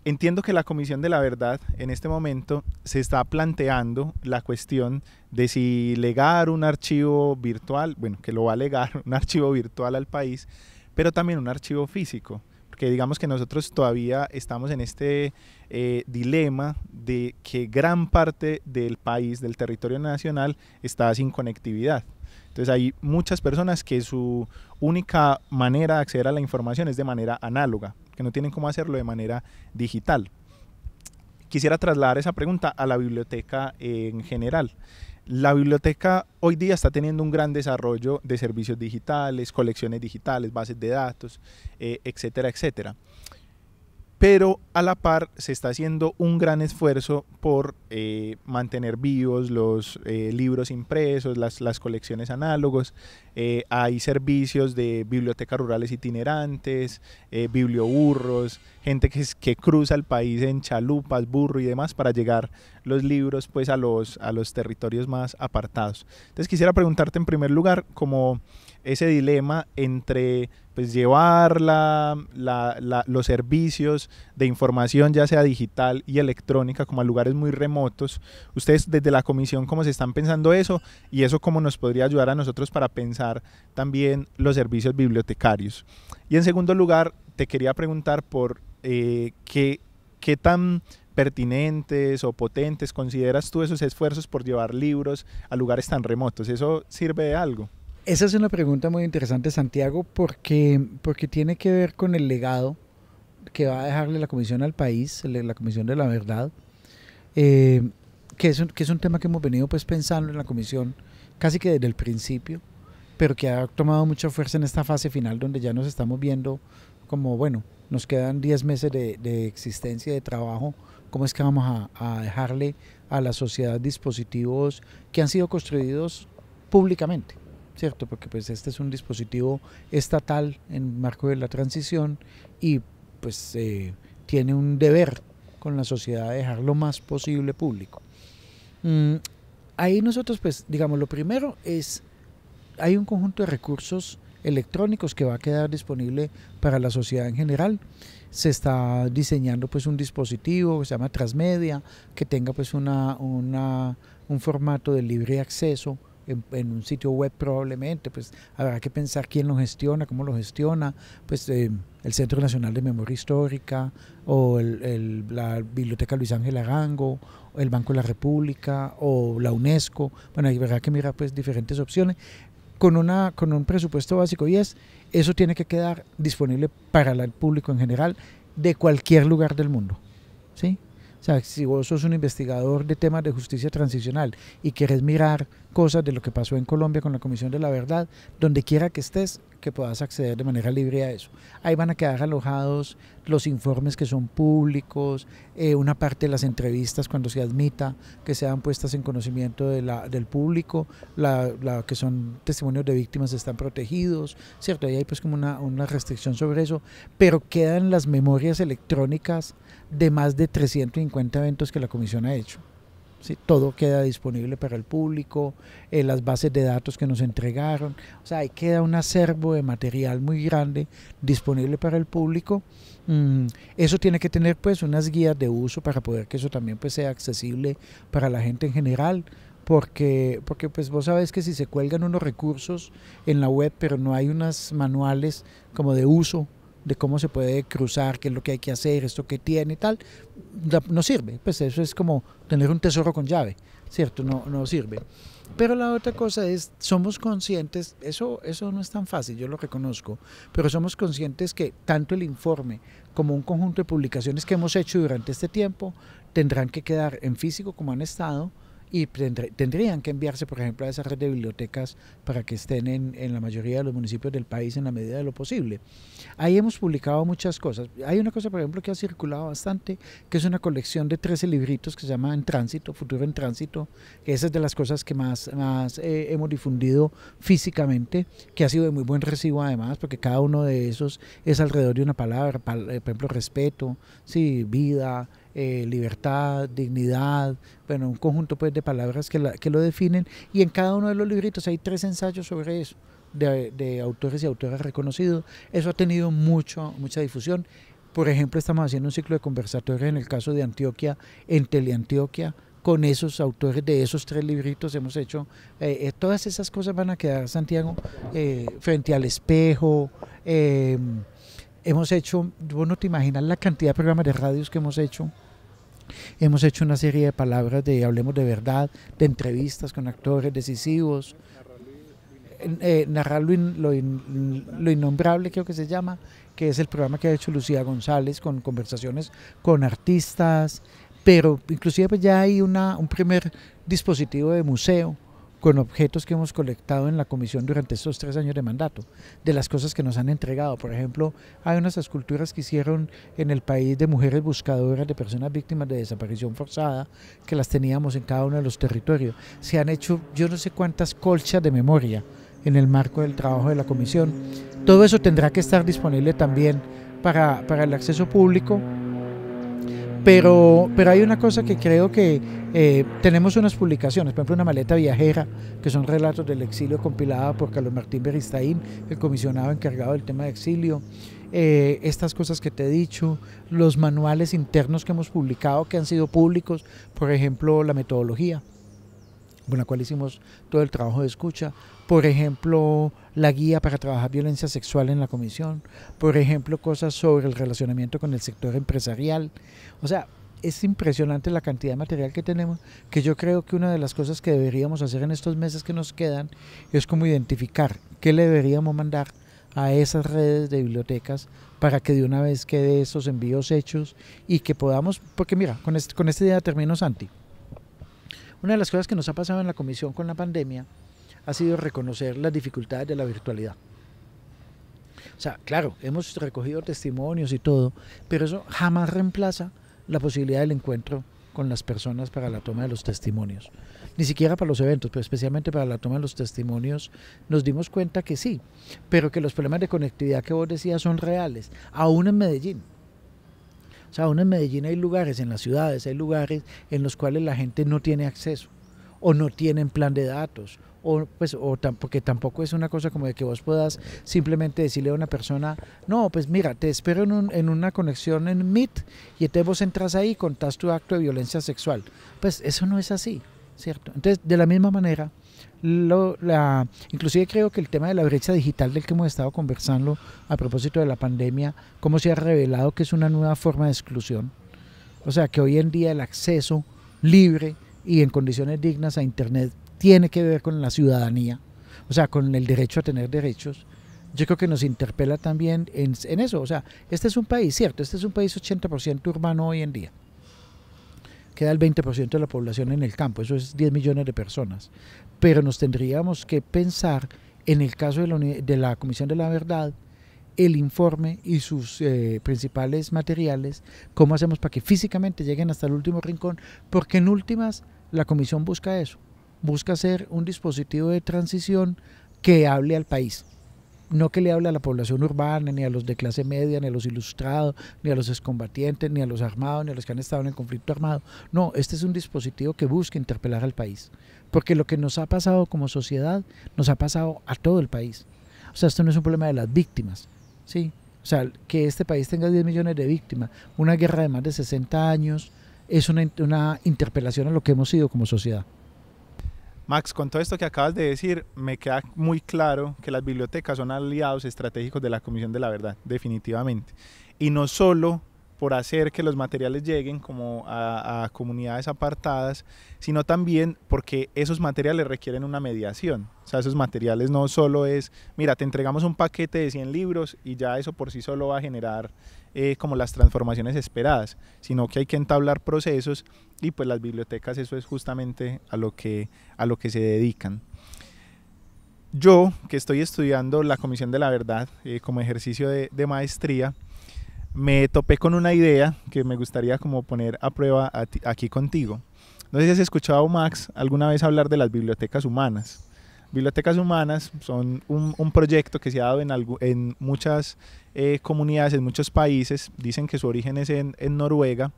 Entiendo que la Comisión de la Verdad en este momento se está planteando la cuestión de si legar un archivo virtual, bueno, que lo va a legar un archivo virtual al país, pero también un archivo físico. Que digamos que nosotros todavía estamos en este eh, dilema de que gran parte del país, del territorio nacional, está sin conectividad. Entonces hay muchas personas que su única manera de acceder a la información es de manera análoga, que no tienen cómo hacerlo de manera digital. Quisiera trasladar esa pregunta a la biblioteca en general la biblioteca hoy día está teniendo un gran desarrollo de servicios digitales, colecciones digitales, bases de datos, eh, etcétera, etcétera pero a la par se está haciendo un gran esfuerzo por eh, mantener vivos los eh, libros impresos, las, las colecciones análogos. Eh, hay servicios de bibliotecas rurales itinerantes, biblioburros, gente que, que, cruza el país en chalupas, burro y demás para llegar los libros pues, a, los, a los territorios más apartados. Entonces quisiera preguntarte en primer lugar, como ese dilema entre pues, llevar los servicios de información, ya sea digital y electrónica, como a lugares muy remotos. Ustedes desde la comisión, ¿cómo se están pensando eso? Y eso cómo nos podría ayudar a nosotros para pensar también los servicios bibliotecarios. Y en segundo lugar, te quería preguntar por eh, qué, qué tan pertinentes o potentes consideras tú esos esfuerzos por llevar libros a lugares tan remotos. ¿Eso sirve de algo? Esa es una pregunta muy interesante, Santiago, porque, porque tiene que ver con el legado que va a dejarle la comisión al país, la comisión de la verdad, eh, que, es un, que es un tema que hemos venido pues pensando en la comisión casi que desde el principio, pero que ha tomado mucha fuerza en esta fase final donde ya nos estamos viendo como, bueno, nos quedan 10 meses de, existencia, de trabajo, ¿cómo es que vamos a dejarle a la sociedad dispositivos que han sido construidos públicamente? ¿cierto? Porque pues este es un dispositivo estatal en marco de la transición y pues eh, tiene un deber con la sociedad de dejar lo más posible público. Mm, ahí nosotros pues digamos lo primero es hay un conjunto de recursos electrónicos que va a quedar disponible para la sociedad en general. Se está diseñando pues un dispositivo que se llama Transmedia, que tenga pues una un formato de libre acceso en, un sitio web probablemente, pues habrá que pensar quién lo gestiona, cómo lo gestiona, pues eh, el Centro Nacional de Memoria Histórica o el, la Biblioteca Luis Ángel Arango, el Banco de la República o la UNESCO, bueno, habrá que mirar pues diferentes opciones con, una, con un presupuesto básico y es, eso tiene que quedar disponible para el público en general de cualquier lugar del mundo, ¿sí? O sea, si vos sos un investigador de temas de justicia transicional y querés mirar cosas de lo que pasó en Colombia con la Comisión de la Verdad, donde quiera que estés, que puedas acceder de manera libre a eso. Ahí van a quedar alojados los informes que son públicos, eh, una parte de las entrevistas cuando se admita que sean puestas en conocimiento de del público, la, que son testimonios de víctimas están protegidos, ¿cierto? Ahí hay pues como una, una restricción sobre eso, pero quedan las memorias electrónicas de más de 350 eventos que la comisión ha hecho. Sí, todo queda disponible para el público, eh, las bases de datos que nos entregaron, o sea, ahí queda un acervo de material muy grande disponible para el público. Mm, eso tiene que tener pues unas guías de uso para poder que eso también pues sea accesible para la gente en general, porque, porque pues vos sabes que si se cuelgan unos recursos en la web, pero no hay unos manuales como de uso de cómo se puede cruzar, qué es lo que hay que hacer, esto que tiene y tal, no sirve. Pues eso es como tener un tesoro con llave, ¿cierto? No, no sirve. Pero la otra cosa es, somos conscientes, eso, eso no es tan fácil, yo lo reconozco, pero somos conscientes que tanto el informe como un conjunto de publicaciones que hemos hecho durante este tiempo tendrán que quedar en físico como han estado y tendrían que enviarse, por ejemplo, a esa red de bibliotecas para que estén en, en, la mayoría de los municipios del país en la medida de lo posible. Ahí hemos publicado muchas cosas. Hay una cosa, por ejemplo, que ha circulado bastante, que es una colección de 13 libritos que se llama En Tránsito, Futuro en Tránsito, esa es de las cosas que más, más eh, hemos difundido físicamente, que ha sido de muy buen recibo además, porque cada uno de esos es alrededor de una palabra, eh, por ejemplo, respeto, sí, vida, eh, libertad, dignidad, bueno, un conjunto pues de palabras que, que, lo definen y en cada uno de los libritos hay tres ensayos sobre eso. De, autores y autoras reconocidos. Eso ha tenido mucho, mucha difusión. Por ejemplo, estamos haciendo un ciclo de conversatorios en el caso de Antioquia, en Teleantioquia, con esos autores de esos tres libritos hemos hecho. Eh, eh, todas esas cosas van a quedar, Santiago, frente al espejo, hemos hecho, vos no te imaginas la cantidad de programas de radios que hemos hecho. Hemos hecho una serie de palabras de Hablemos de Verdad, de entrevistas con actores decisivos, eh, narrar lo, in, innombrable creo que se llama, que es el programa que ha hecho Lucía González con conversaciones con artistas, pero inclusive pues, ya hay una, un primer dispositivo de museo con objetos que hemos colectado en la comisión durante estos tres años de mandato, de las cosas que nos han entregado. Por ejemplo, hay unas esculturas que hicieron en el país de mujeres buscadoras de personas víctimas de desaparición forzada, que las teníamos en cada uno de los territorios. Se han hecho yo no sé cuántas colchas de memoria en el marco del trabajo de la comisión. Todo eso tendrá que estar disponible también para, para el acceso público. Pero, pero hay una cosa que creo que eh, tenemos unas publicaciones, por ejemplo, una maleta viajera, que son relatos del exilio compilada por Carlos Martín Beristaín, el comisionado encargado del tema de exilio. Eh, estas cosas que te he dicho, los manuales internos que hemos publicado, que han sido públicos, por ejemplo, la metodología, con la cual hicimos todo el trabajo de escucha, por ejemplo, la guía para trabajar violencia sexual en la comisión, por ejemplo, cosas sobre el relacionamiento con el sector empresarial. O sea, es impresionante la cantidad de material que tenemos, que yo creo que una de las cosas que deberíamos hacer en estos meses que nos quedan es como identificar qué le deberíamos mandar a esas redes de bibliotecas para que de una vez quede esos envíos hechos y que podamos, porque mira, con este, con este día termino Santi. Una de las cosas que nos ha pasado en la comisión con la pandemia ha sido reconocer las dificultades de la virtualidad. O sea, claro, hemos recogido testimonios y todo, pero eso jamás reemplaza la posibilidad del encuentro con las personas para la toma de los testimonios. Ni siquiera para los eventos, pero especialmente para la toma de los testimonios, nos dimos cuenta que sí, pero que los problemas de conectividad que vos decías son reales, aún en Medellín. O sea, aún en Medellín hay lugares, en las ciudades hay lugares en los cuales la gente no tiene acceso o no tienen plan de datos o pues o porque tampoco es una cosa como de que vos puedas simplemente decirle a una persona, no, pues mira, te espero en, en una conexión en Meet y entonces vos entras ahí y contás tu acto de violencia sexual. Pues eso no es así, ¿cierto? Entonces, de la misma manera, lo, la, inclusive creo que el tema de la brecha digital del que hemos estado conversando a propósito de la pandemia, cómo se ha revelado que es una nueva forma de exclusión. O sea, que hoy en día el acceso libre y en condiciones dignas a Internet tiene que ver con la ciudadanía, o sea, con el derecho a tener derechos, yo creo que nos interpela también en, eso. O sea, este es un país, cierto, este es un país 80% urbano hoy en día. Queda el 20% de la población en el campo, eso es 10 millones de personas. Pero nos tendríamos que pensar, en el caso de la, Comisión de la Verdad, el informe y sus eh, principales materiales, cómo hacemos para que físicamente lleguen hasta el último rincón, porque en últimas la comisión busca eso, busca ser un dispositivo de transición que hable al país. No que le hable a la población urbana, ni a los de clase media, ni a los ilustrados, ni a los excombatientes, ni a los armados, ni a los que han estado en el conflicto armado. No, este es un dispositivo que busca interpelar al país. Porque lo que nos ha pasado como sociedad nos ha pasado a todo el país. O sea, esto no es un problema de las víctimas. ¿sí? O sea, que este país tenga 10 millones de víctimas, una guerra de más de 60 años, es una interpelación a lo que hemos sido como sociedad. Max, con todo esto que acabas de decir, me queda muy claro que las bibliotecas son aliados estratégicos de la Comisión de la Verdad, definitivamente. Y no solo por hacer que los materiales lleguen como a, comunidades apartadas, sino también porque esos materiales requieren una mediación. O sea, esos materiales no solo es, mira, te entregamos un paquete de 100 libros y ya eso por sí solo va a generar eh, como las transformaciones esperadas, sino que hay que entablar procesos y pues las bibliotecas eso es justamente a lo que, a lo que se dedican. Yo, que estoy estudiando la Comisión de la Verdad eh, como ejercicio de maestría, me topé con una idea que me gustaría como poner a prueba aquí contigo. No sé si has escuchado, Max, alguna vez hablar de las bibliotecas humanas. Bibliotecas humanas son un, proyecto que se ha dado en, en muchas eh, comunidades, en muchos países, dicen que su origen es en, Noruega,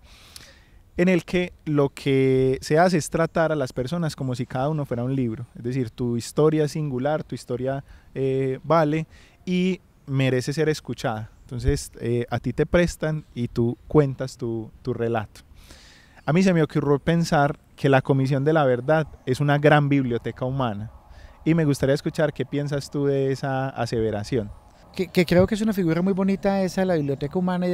en el que lo que se hace es tratar a las personas como si cada uno fuera un libro. Es decir, tu historia es singular, tu historia eh, vale y merece ser escuchada entonces, eh, a ti te prestan y tú cuentas tu, relato. A mí se me ocurrió pensar que la Comisión de la Verdad es una gran biblioteca humana y me gustaría escuchar qué piensas tú de esa aseveración. Que, creo que es una figura muy bonita esa de la biblioteca humana,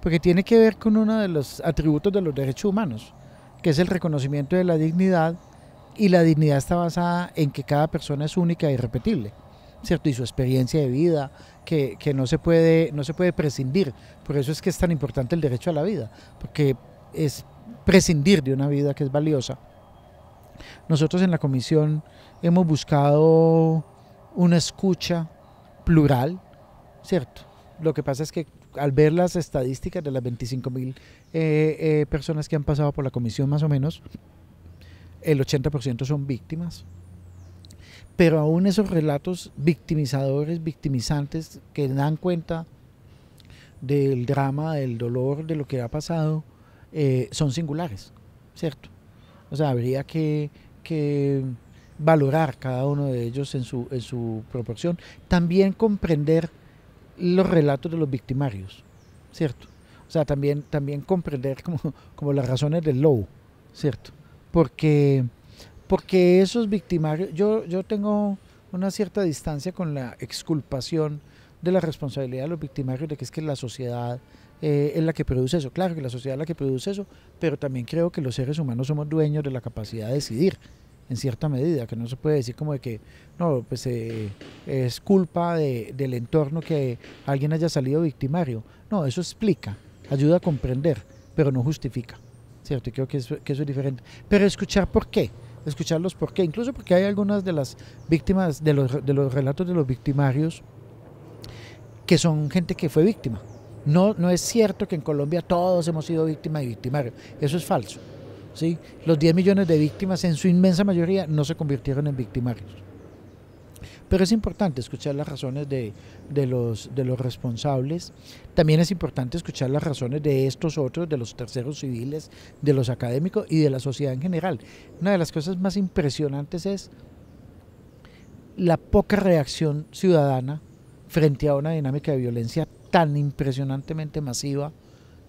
porque tiene que ver con uno de los atributos de los derechos humanos, que es el reconocimiento de la dignidad, y la dignidad está basada en que cada persona es única e irrepetible, ¿cierto? Y su experiencia de vida, que, no, se puede, no se puede prescindir. Por eso es que es tan importante el derecho a la vida, porque es prescindir de una vida que es valiosa. Nosotros en la comisión hemos buscado una escucha plural, ¿cierto? Lo que pasa es que al ver las estadísticas de las 25.000 eh, eh, personas que han pasado por la comisión más o menos, el 80% son víctimas, pero aún esos relatos victimizadores, victimizantes, que dan cuenta del drama, del dolor, de lo que ha pasado, eh, son singulares, ¿cierto? O sea, habría que, valorar cada uno de ellos en su, proporción. También comprender los relatos de los victimarios, ¿cierto? O sea, también, también comprender como, como las razones del lobo, ¿cierto? Porque porque esos victimarios, yo, yo tengo una cierta distancia con la exculpación de la responsabilidad de los victimarios de que es que la sociedad eh, es la que produce eso. Claro que la sociedad es la que produce eso, pero también creo que los seres humanos somos dueños de la capacidad de decidir en cierta medida, que no se puede decir como de que no, pues eh, es culpa de, del entorno que alguien haya salido victimario. No, eso explica, ayuda a comprender, pero no justifica, ¿cierto? Y creo que eso, que eso es diferente. Pero escuchar por qué escucharlos por qué, incluso porque hay algunas de las víctimas, de los, de los relatos de los victimarios, que son gente que fue víctima. No, no es cierto que en Colombia todos hemos sido víctima y victimarios, eso es falso. ¿sí? Los 10 millones de víctimas en su inmensa mayoría no se convirtieron en victimarios. Pero es importante escuchar las razones de, los, los responsables. También es importante escuchar las razones de estos otros, de los terceros civiles, de los académicos y de la sociedad en general. Una de las cosas más impresionantes es la poca reacción ciudadana frente a una dinámica de violencia tan impresionantemente masiva,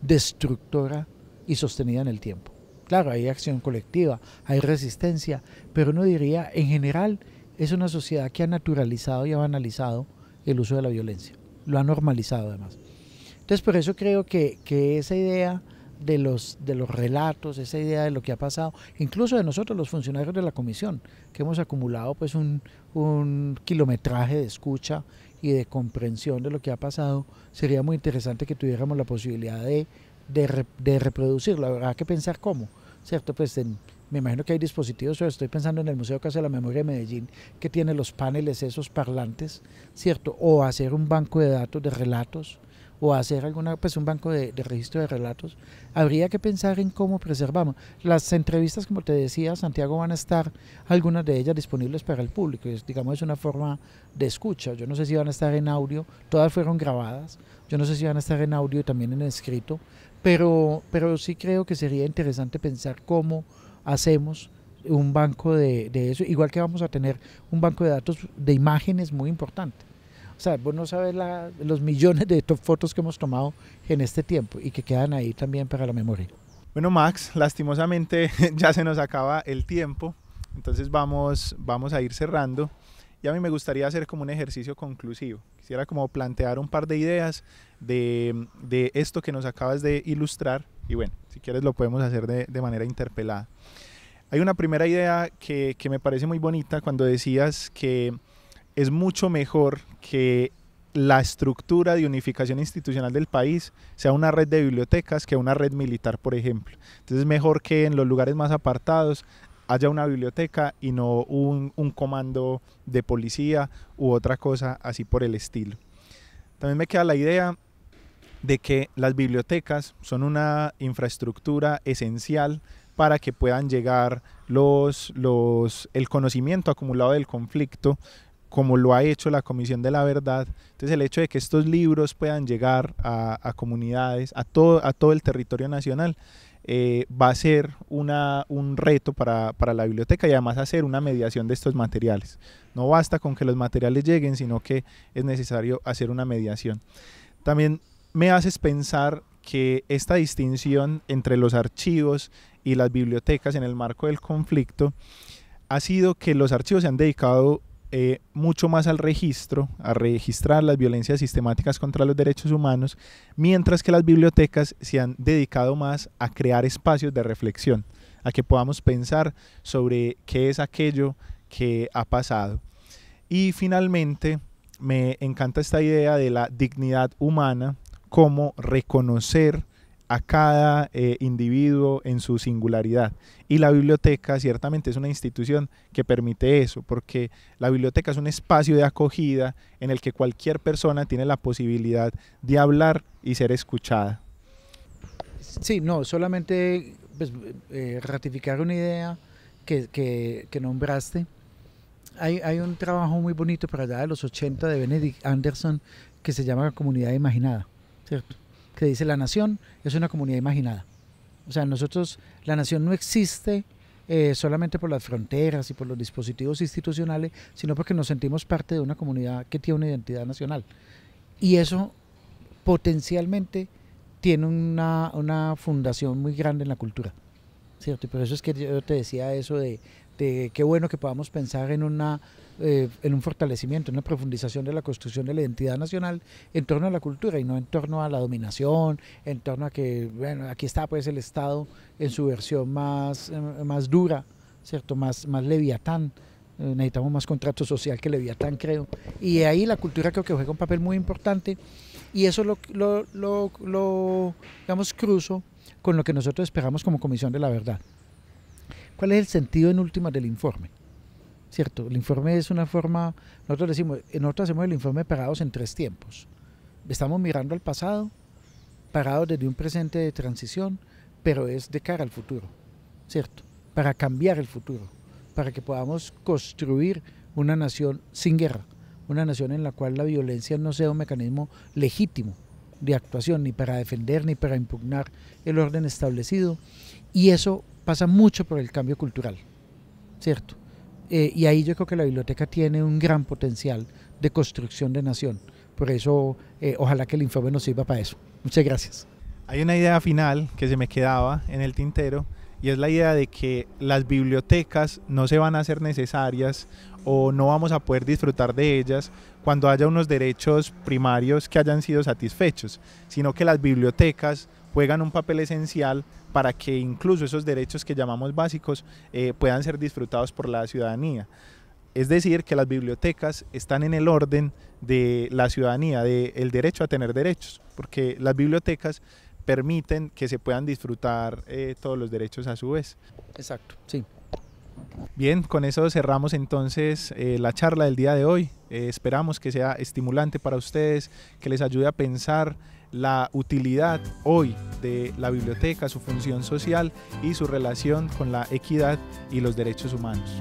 destructora y sostenida en el tiempo. Claro, hay acción colectiva, hay resistencia, pero uno diría, en general, es una sociedad que ha naturalizado y ha banalizado el uso de la violencia. Lo ha normalizado además. Entonces, por eso creo que, esa idea de los, de los relatos, esa idea de lo que ha pasado, incluso de nosotros los funcionarios de la comisión, que hemos acumulado pues un, un kilometraje de escucha y de comprensión de lo que ha pasado, sería muy interesante que tuviéramos la posibilidad de, de, de reproducirlo. Habrá que pensar cómo, ¿cierto? Pues en, me imagino que hay dispositivos, pero estoy pensando en el Museo Casa de la Memoria de Medellín, que tiene los paneles, esos parlantes, ¿cierto? O hacer un banco de datos, de relatos, o hacer alguna, pues un banco de, registro de relatos, habría que pensar en cómo preservamos. Las entrevistas, como te decía, Santiago, van a estar algunas de ellas disponibles para el público. digamos, es una forma de escucha. Yo no sé si van a estar en audio, todas fueron grabadas. Yo no sé si van a estar en audio también en escrito, pero, pero sí creo que sería interesante pensar cómo hacemos un banco de, de, eso, igual que vamos a tener un banco de datos de imágenes muy importante. O sea, vos no sabes los millones de fotos que hemos tomado en este tiempo y que quedan ahí también para la memoria. Bueno, Max, lastimosamente ya se nos acaba el tiempo, entonces vamos, vamos a ir cerrando. Y a mí me gustaría hacer como un ejercicio conclusivo. Quisiera como plantear un par de ideas de, de esto que nos acabas de ilustrar y bueno, si quieres lo podemos hacer de, manera interpelada. Hay una primera idea que, me parece muy bonita cuando decías que es mucho mejor que la estructura de unificación institucional del país sea una red de bibliotecas que una red militar, por ejemplo. Entonces es mejor que en los lugares más apartados haya una biblioteca y no un, un comando de policía u otra cosa así por el estilo. También me queda la idea de que las bibliotecas son una infraestructura esencial para que puedan llegar los, los, el conocimiento acumulado del conflicto, como lo ha hecho la Comisión de la Verdad. Entonces el hecho de que estos libros puedan llegar a, comunidades, a todo, a todo el territorio nacional, eh, va a ser una, un reto para, para, la biblioteca y además hacer una mediación de estos materiales. No basta con que los materiales lleguen, sino que es necesario hacer una mediación. También me haces pensar que esta distinción entre los archivos y las bibliotecas en el marco del conflicto ha sido que los archivos se han dedicado eh, mucho más al registro, a registrar las violencias sistemáticas contra los derechos humanos, mientras que las bibliotecas se han dedicado más a crear espacios de reflexión, a que podamos pensar sobre qué es aquello que ha pasado. Y finalmente, me encanta esta idea de la dignidad humana cómo reconocer a cada eh, individuo en su singularidad. Y la biblioteca ciertamente es una institución que permite eso, porque la biblioteca es un espacio de acogida en el que cualquier persona tiene la posibilidad de hablar y ser escuchada. Sí, no, solamente pues, eh, ratificar una idea que, nombraste. Hay, hay, un trabajo muy bonito para allá de los 80 de Benedict Anderson que se llama Comunidad Imaginada que dice la nación es una comunidad imaginada. O sea, nosotros, la nación no existe eh, solamente por las fronteras y por los dispositivos institucionales, sino porque nos sentimos parte de una comunidad que tiene una identidad nacional. Y eso potencialmente tiene una, una fundación muy grande en la cultura. ¿cierto? Y por eso es que yo te decía eso de, de qué bueno que podamos pensar en una eh, en un fortalecimiento, en una profundización de la construcción de la identidad nacional en torno a la cultura y no en torno a la dominación, en torno a que, bueno, aquí está pues el Estado en su versión más, eh, más dura, ¿cierto? Más, más leviatán. Eh, necesitamos más contrato social que leviatán, creo. Y ahí la cultura creo que juega un papel muy importante y eso lo, lo, lo digamos, cruzo con lo que nosotros esperamos como Comisión de la Verdad. ¿Cuál es el sentido en última del informe? ¿cierto? El informe es una forma, nosotros decimos, nosotros hacemos el informe parados en tres tiempos. Estamos mirando al pasado, parados desde un presente de transición, pero es de cara al futuro, ¿cierto? Para cambiar el futuro, para que podamos construir una nación sin guerra, una nación en la cual la violencia no sea un mecanismo legítimo de actuación, ni para defender, ni para impugnar el orden establecido. Y eso pasa mucho por el cambio cultural, ¿cierto? Eh, y ahí yo creo que la biblioteca tiene un gran potencial de construcción de nación. Por eso, eh, ojalá que el informe nos sirva para eso. Muchas gracias. Hay una idea final que se me quedaba en el tintero y es la idea de que las bibliotecas no se van a hacer necesarias o no vamos a poder disfrutar de ellas cuando haya unos derechos primarios que hayan sido satisfechos, sino que las bibliotecas juegan un papel esencial para que incluso esos derechos que llamamos básicos eh, puedan ser disfrutados por la ciudadanía. Es decir, que las bibliotecas están en el orden de la ciudadanía, del derecho a tener derechos, porque las bibliotecas permiten que se puedan disfrutar eh, todos los derechos a su vez. Exacto, sí. Bien, con eso cerramos entonces eh, la charla del día de hoy. esperamos que sea estimulante para ustedes, que les ayude a pensar la utilidad hoy de la biblioteca, su función social y su relación con la equidad y los derechos humanos.